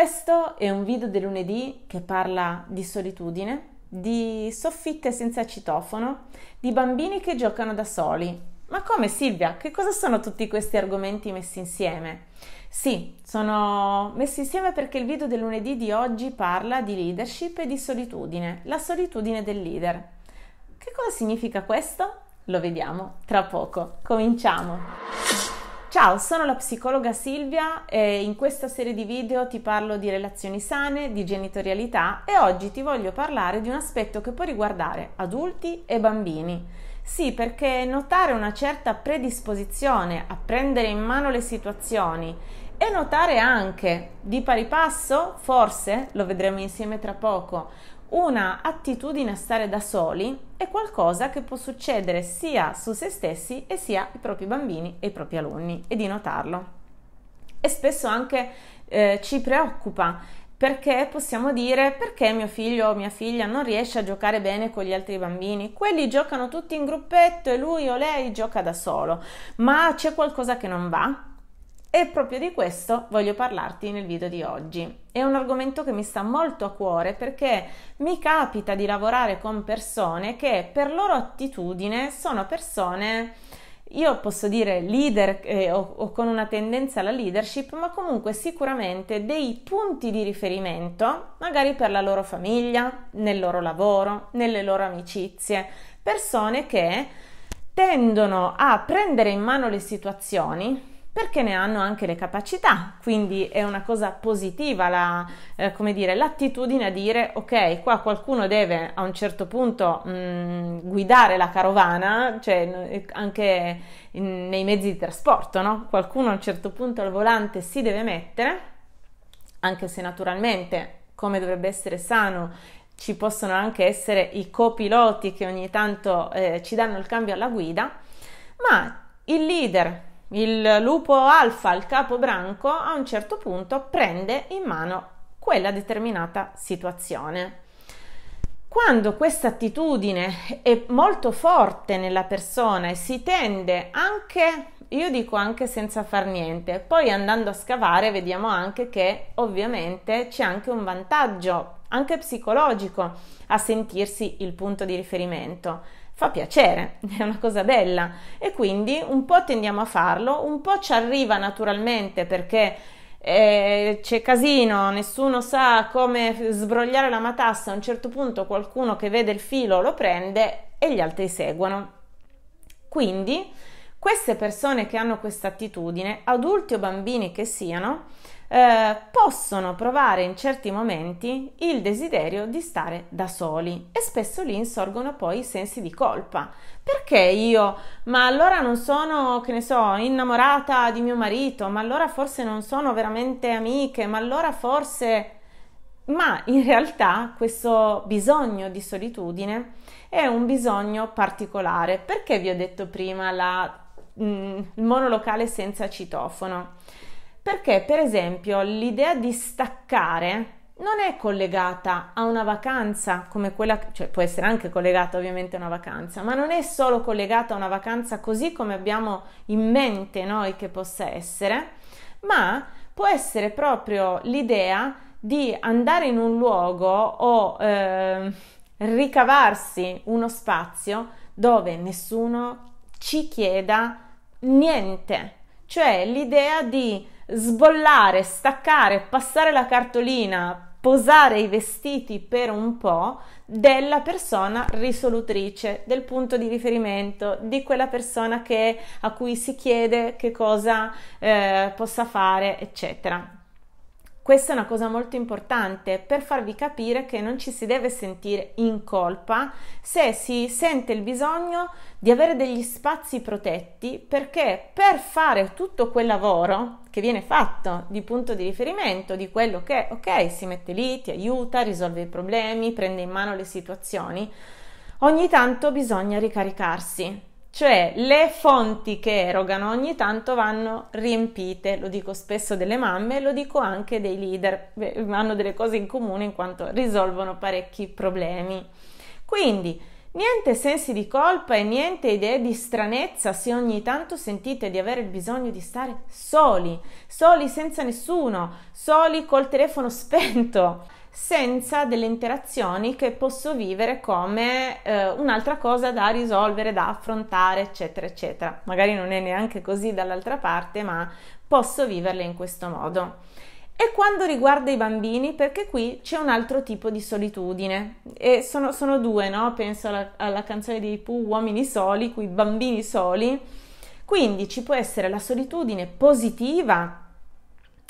Questo è un video del lunedì che parla di solitudine, di soffitte senza citofono, di bambini che giocano da soli. Ma come Silvia? Che cosa sono tutti questi argomenti messi insieme? Sì, sono messi insieme perché il video del lunedì di oggi parla di leadership e di solitudine, la solitudine del leader. Che cosa significa questo? Lo vediamo tra poco. Cominciamo! Ciao, sono la psicologa Silvia e in questa serie di video ti parlo di relazioni sane, di genitorialità e oggi ti voglio parlare di un aspetto che può riguardare adulti e bambini. Sì, perché notare una certa predisposizione a prendere in mano le situazioni e notare anche di pari passo, forse lo vedremo insieme tra poco, una attitudine a stare da soli è qualcosa che può succedere sia su se stessi e sia ai propri bambini e i propri alunni e di notarlo. E spesso anche eh, ci preoccupa perché possiamo dire perché mio figlio o mia figlia non riesce a giocare bene con gli altri bambini, quelli giocano tutti in gruppetto e lui o lei gioca da solo, ma c'è qualcosa che non va e proprio di questo voglio parlarti nel video di oggi. È un argomento che mi sta molto a cuore perché mi capita di lavorare con persone che per loro attitudine sono persone io posso dire leader eh, o, o, con una tendenza alla leadership, ma comunque sicuramente dei punti di riferimento, magari per la loro famiglia, nel loro lavoro, nelle loro amicizie, persone che tendono a prendere in mano le situazioni perché ne hanno anche le capacità, quindi è una cosa positiva la, eh, dire, l'attitudine a dire ok, qua qualcuno deve a un certo punto mh, mm, guidare la carovana, cioè eh, anche in, nei mezzi di trasporto, no? qualcuno a un certo punto al volante si deve mettere, anche se naturalmente come dovrebbe essere sano ci possono anche essere i copiloti che ogni tanto eh, ci danno il cambio alla guida, ma il leader il lupo alfa, il capo branco, a un certo punto prende in mano quella determinata situazione. Quando questa attitudine è molto forte nella persona e si tende anche, io dico anche senza far niente, poi andando a scavare vediamo anche che ovviamente c'è anche un vantaggio, anche psicologico, a sentirsi il punto di riferimento fa piacere, è una cosa bella e quindi un po' tendiamo a farlo, un po' ci arriva naturalmente perché eh, c'è casino, nessuno sa come sbrogliare la matassa, a un certo punto qualcuno che vede il filo lo prende e gli altri seguono. Quindi queste persone che hanno questa attitudine, adulti o bambini che siano, eh, possono provare in certi momenti il desiderio di stare da soli e spesso lì insorgono poi i sensi di colpa. Perché io? Ma allora non sono, che ne so, innamorata di mio marito, ma allora forse non sono veramente amiche, ma allora forse... Ma in realtà questo bisogno di solitudine è un bisogno particolare. Perché vi ho detto prima la, mh, mm, il monolocale senza citofono? Perché, per esempio, l'idea di staccare non è collegata a una vacanza come quella, cioè può essere anche collegata ovviamente a una vacanza, ma non è solo collegata a una vacanza così come abbiamo in mente noi che possa essere, ma può essere proprio l'idea di andare in un luogo o eh, ricavarsi uno spazio dove nessuno ci chieda niente, cioè l'idea di sbollare, staccare, passare la cartolina, posare i vestiti per un po' della persona risolutrice, del punto di riferimento, di quella persona che, a cui si chiede che cosa eh, possa fare, eccetera. Questa è una cosa molto importante per farvi capire che non ci si deve sentire in colpa se si sente il bisogno di avere degli spazi protetti perché per fare tutto quel lavoro che viene fatto di punto di riferimento di quello che ok si mette lì, ti aiuta, risolve i problemi, prende in mano le situazioni, ogni tanto bisogna ricaricarsi, cioè le fonti che erogano ogni tanto vanno riempite, lo dico spesso delle mamme, lo dico anche dei leader, Beh, hanno delle cose in comune in quanto risolvono parecchi problemi. Quindi niente sensi di colpa e niente idee di stranezza se ogni tanto sentite di avere il bisogno di stare soli, soli senza nessuno, soli col telefono spento senza delle interazioni che posso vivere come eh, un'altra cosa da risolvere, da affrontare, eccetera, eccetera. Magari non è neanche così dall'altra parte, ma posso viverle in questo modo. E quando riguarda i bambini, perché qui c'è un altro tipo di solitudine. E sono, sono due, no? Penso alla, alla canzone di Pooh, Uomini soli, qui bambini soli. Quindi ci può essere la solitudine positiva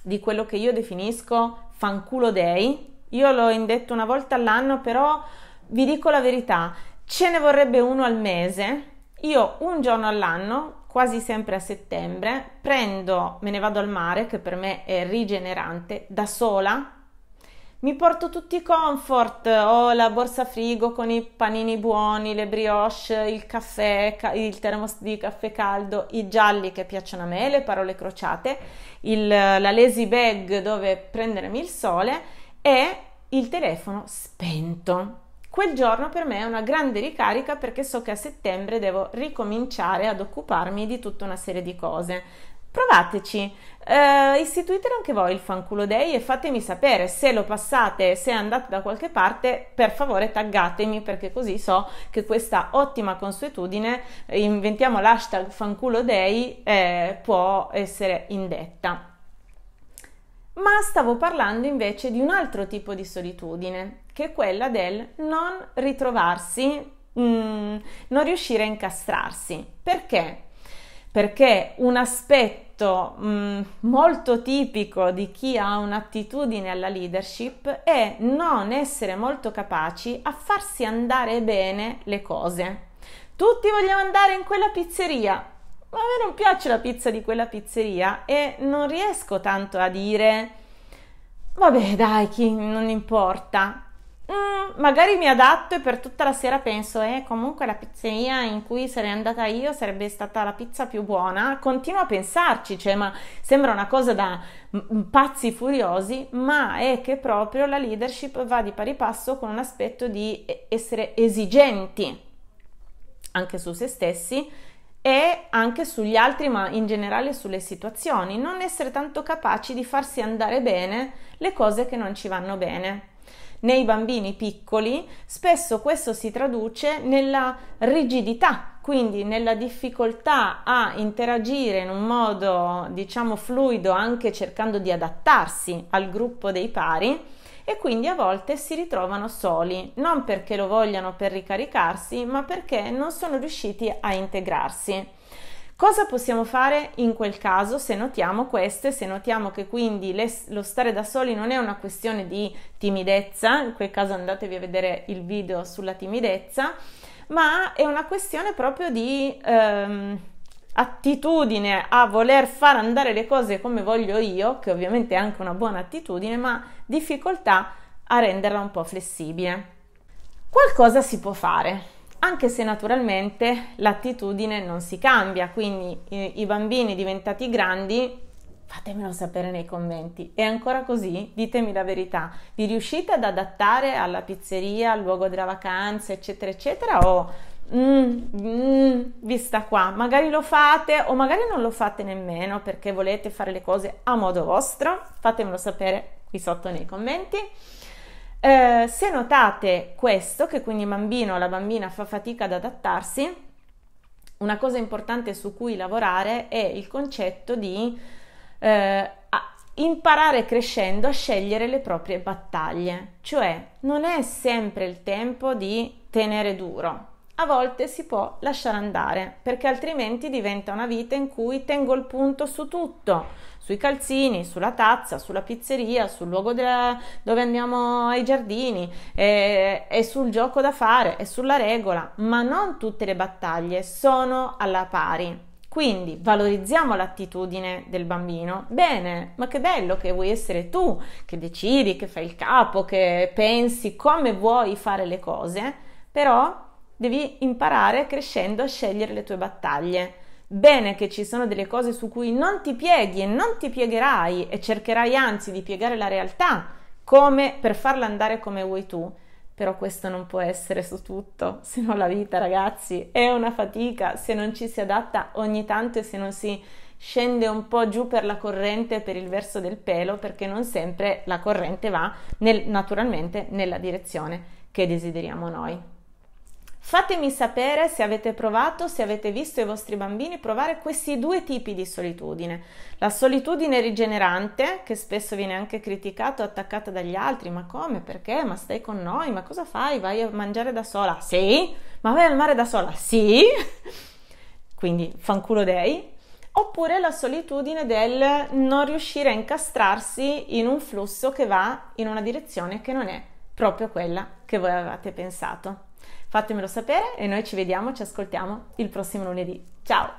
di quello che io definisco fanculo dei, io l'ho indetto una volta all'anno, però vi dico la verità, ce ne vorrebbe uno al mese. Io un giorno all'anno, quasi sempre a settembre, prendo, me ne vado al mare, che per me è rigenerante, da sola. Mi porto tutti i comfort, ho la borsa frigo con i panini buoni, le brioche, il caffè, il termos di caffè caldo, i gialli che piacciono a me, le parole crociate, il, la lazy bag dove prendermi il sole e il telefono spento. Quel giorno per me è una grande ricarica perché so che a settembre devo ricominciare ad occuparmi di tutta una serie di cose. Provateci, eh, istituite anche voi il fanculo day e fatemi sapere se lo passate, se andate da qualche parte, per favore taggatemi perché così so che questa ottima consuetudine, inventiamo l'hashtag fanculo day, eh, può essere indetta ma stavo parlando invece di un altro tipo di solitudine, che è quella del non ritrovarsi, mh, mm, non riuscire a incastrarsi. Perché? Perché un aspetto mh, mm, molto tipico di chi ha un'attitudine alla leadership è non essere molto capaci a farsi andare bene le cose. Tutti vogliamo andare in quella pizzeria, ma a me non piace la pizza di quella pizzeria e non riesco tanto a dire, vabbè dai, chi non importa. Mm, magari mi adatto e per tutta la sera penso, eh, comunque la pizzeria in cui sarei andata io sarebbe stata la pizza più buona. Continuo a pensarci, cioè, ma sembra una cosa da mm, pazzi furiosi, ma è che proprio la leadership va di pari passo con un aspetto di essere esigenti anche su se stessi e anche sugli altri, ma in generale sulle situazioni, non essere tanto capaci di farsi andare bene le cose che non ci vanno bene. Nei bambini piccoli spesso questo si traduce nella rigidità, quindi nella difficoltà a interagire in un modo diciamo fluido, anche cercando di adattarsi al gruppo dei pari e quindi a volte si ritrovano soli, non perché lo vogliano per ricaricarsi, ma perché non sono riusciti a integrarsi. Cosa possiamo fare in quel caso se notiamo queste, se notiamo che quindi le, lo stare da soli non è una questione di timidezza, in quel caso andatevi a vedere il video sulla timidezza, ma è una questione proprio di... Ehm, attitudine a voler far andare le cose come voglio io, che ovviamente è anche una buona attitudine, ma difficoltà a renderla un po' flessibile. Qualcosa si può fare, anche se naturalmente l'attitudine non si cambia, quindi i, i bambini diventati grandi fatemelo sapere nei commenti. È ancora così? Ditemi la verità. Vi riuscite ad adattare alla pizzeria, al luogo della vacanza, eccetera, eccetera? O Mm, mm, vista qua, magari lo fate o magari non lo fate nemmeno perché volete fare le cose a modo vostro, fatemelo sapere qui sotto nei commenti. Eh, se notate questo, che quindi il bambino o la bambina fa fatica ad adattarsi, una cosa importante su cui lavorare è il concetto di eh, imparare crescendo a scegliere le proprie battaglie, cioè non è sempre il tempo di tenere duro, a volte si può lasciare andare, perché altrimenti diventa una vita in cui tengo il punto su tutto, sui calzini, sulla tazza, sulla pizzeria, sul luogo della, dove andiamo ai giardini, e, eh, e sul gioco da fare, e sulla regola, ma non tutte le battaglie sono alla pari. Quindi valorizziamo l'attitudine del bambino. Bene, ma che bello che vuoi essere tu, che decidi, che fai il capo, che pensi come vuoi fare le cose, però Devi imparare crescendo a scegliere le tue battaglie. Bene che ci sono delle cose su cui non ti pieghi e non ti piegherai e cercherai anzi di piegare la realtà come per farla andare come vuoi tu. Però questo non può essere su tutto, se no la vita, ragazzi, è una fatica se non ci si adatta ogni tanto e se non si scende un po' giù per la corrente per il verso del pelo, perché non sempre la corrente va nel, naturalmente nella direzione che desideriamo noi. Fatemi sapere se avete provato, se avete visto i vostri bambini provare questi due tipi di solitudine. La solitudine rigenerante, che spesso viene anche criticata o attaccata dagli altri, ma come, perché, ma stai con noi, ma cosa fai, vai a mangiare da sola? Sì, ma vai al mare da sola? Sì, quindi fanculo dei. Oppure la solitudine del non riuscire a incastrarsi in un flusso che va in una direzione che non è proprio quella che voi avevate pensato. Fatemelo sapere e noi ci vediamo, ci ascoltiamo il prossimo lunedì. Ciao!